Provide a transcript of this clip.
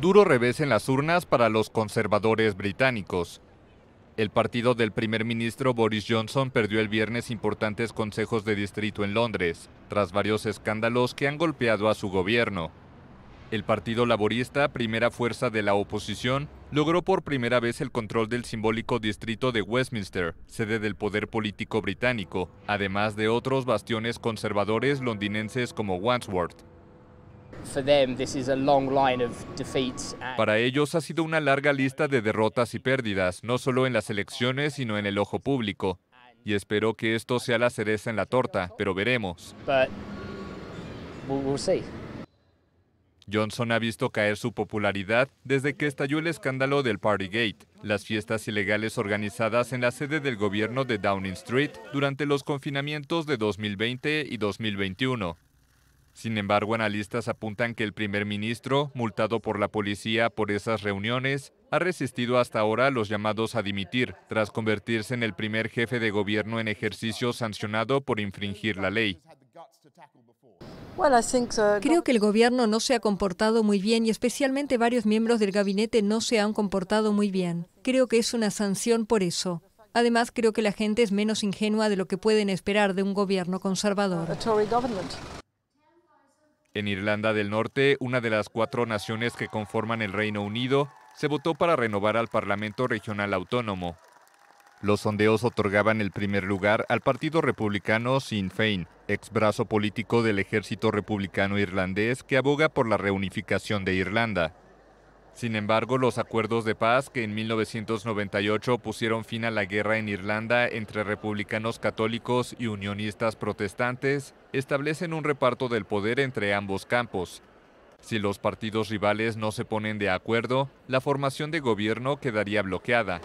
duro revés en las urnas para los conservadores británicos. El partido del primer ministro Boris Johnson perdió el viernes importantes consejos de distrito en Londres, tras varios escándalos que han golpeado a su gobierno. El Partido Laborista, primera fuerza de la oposición, logró por primera vez el control del simbólico distrito de Westminster, sede del poder político británico, además de otros bastiones conservadores londinenses como Wandsworth. Para ellos ha sido una larga lista de derrotas y pérdidas, no solo en las elecciones, sino en el ojo público. Y espero que esto sea la cereza en la torta, pero veremos. Johnson ha visto caer su popularidad desde que estalló el escándalo del Partygate, las fiestas ilegales organizadas en la sede del gobierno de Downing Street durante los confinamientos de 2020 y 2021. Sin embargo, analistas apuntan que el primer ministro, multado por la policía por esas reuniones, ha resistido hasta ahora los llamados a dimitir, tras convertirse en el primer jefe de gobierno en ejercicio sancionado por infringir la ley. Creo que el gobierno no se ha comportado muy bien y especialmente varios miembros del gabinete no se han comportado muy bien. Creo que es una sanción por eso. Además, creo que la gente es menos ingenua de lo que pueden esperar de un gobierno conservador. En Irlanda del Norte, una de las cuatro naciones que conforman el Reino Unido, se votó para renovar al Parlamento Regional Autónomo. Los sondeos otorgaban el primer lugar al Partido Republicano Sinn Féin, ex brazo político del ejército republicano irlandés que aboga por la reunificación de Irlanda. Sin embargo, los acuerdos de paz que en 1998 pusieron fin a la guerra en Irlanda entre republicanos católicos y unionistas protestantes establecen un reparto del poder entre ambos campos. Si los partidos rivales no se ponen de acuerdo, la formación de gobierno quedaría bloqueada.